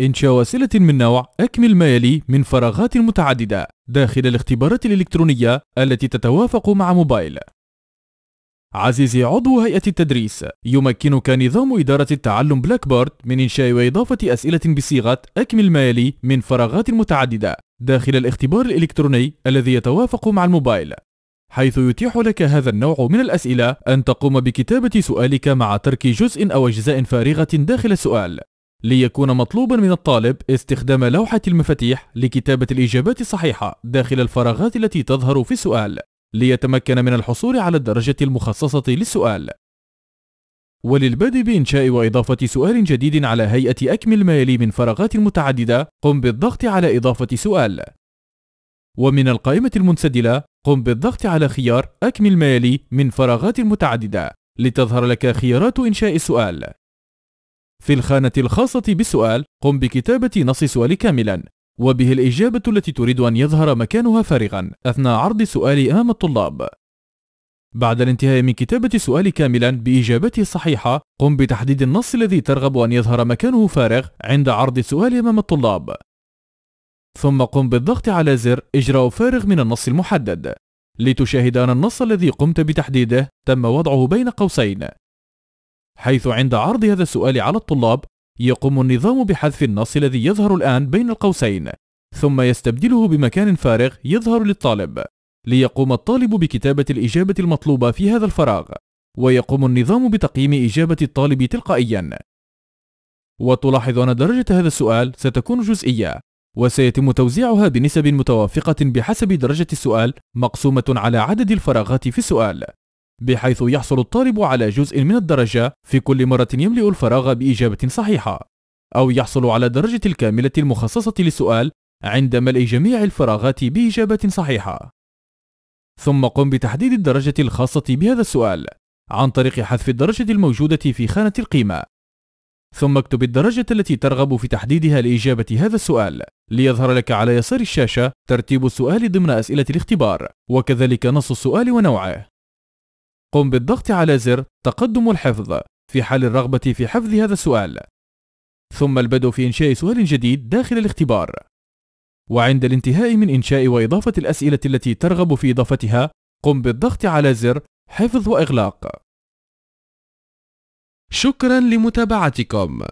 إنشاء وسيلة من نوع أكمل ما يلي من فراغات متعددة داخل الاختبارات الإلكترونية التي تتوافق مع موبايل. عزيزي عضو هيئة التدريس، يمكنك نظام إدارة التعلم بلاك بورد من إنشاء وإضافة أسئلة بصيغة أكمل ما يلي من فراغات متعددة داخل الاختبار الإلكتروني الذي يتوافق مع الموبايل. حيث يتيح لك هذا النوع من الأسئلة أن تقوم بكتابة سؤالك مع ترك جزء أو أجزاء فارغة داخل السؤال ليكون مطلوبا من الطالب استخدام لوحة المفاتيح لكتابة الإجابات الصحيحة داخل الفراغات التي تظهر في السؤال ليتمكن من الحصول على الدرجة المخصصة للسؤال وللبدء بإنشاء وإضافة سؤال جديد على هيئة أكمل ما يلي من فراغات متعددة قم بالضغط على إضافة سؤال ومن القائمة المنسدلة قم بالضغط على خيار أكمل ما يلي من فراغات متعددة لتظهر لك خيارات إنشاء السؤال في الخانة الخاصة بالسؤال قم بكتابة نص السؤال كاملا وبه الإجابة التي تريد أن يظهر مكانها فارغا أثناء عرض السؤال أمام الطلاب بعد الانتهاء من كتابة السؤال كاملا بإجابته الصحيحة قم بتحديد النص الذي ترغب أن يظهر مكانه فارغ عند عرض السؤال أمام الطلاب ثم قم بالضغط على زر إجراء فارغ من النص المحدد لتشاهد أن النص الذي قمت بتحديده تم وضعه بين قوسين حيث عند عرض هذا السؤال على الطلاب يقوم النظام بحذف النص الذي يظهر الآن بين القوسين ثم يستبدله بمكان فارغ يظهر للطالب ليقوم الطالب بكتابة الإجابة المطلوبة في هذا الفراغ ويقوم النظام بتقييم إجابة الطالب تلقائيا وتلاحظ أن درجة هذا السؤال ستكون جزئية وسيتم توزيعها بنسب متوافقة بحسب درجة السؤال مقسومة على عدد الفراغات في السؤال بحيث يحصل الطالب على جزء من الدرجة في كل مرة يملئ الفراغ بإجابة صحيحة أو يحصل على درجة الكاملة المخصصة للسؤال عند ملء جميع الفراغات بإجابة صحيحة ثم قم بتحديد الدرجة الخاصة بهذا السؤال عن طريق حذف الدرجة الموجودة في خانة القيمة ثم اكتب الدرجة التي ترغب في تحديدها لإجابة هذا السؤال ليظهر لك على يسار الشاشة ترتيب السؤال ضمن أسئلة الاختبار وكذلك نص السؤال ونوعه قم بالضغط على زر تقدم الحفظ في حال الرغبة في حفظ هذا السؤال ثم البدء في إنشاء سؤال جديد داخل الاختبار وعند الانتهاء من إنشاء وإضافة الأسئلة التي ترغب في إضافتها قم بالضغط على زر حفظ وإغلاق شكرا لمتابعتكم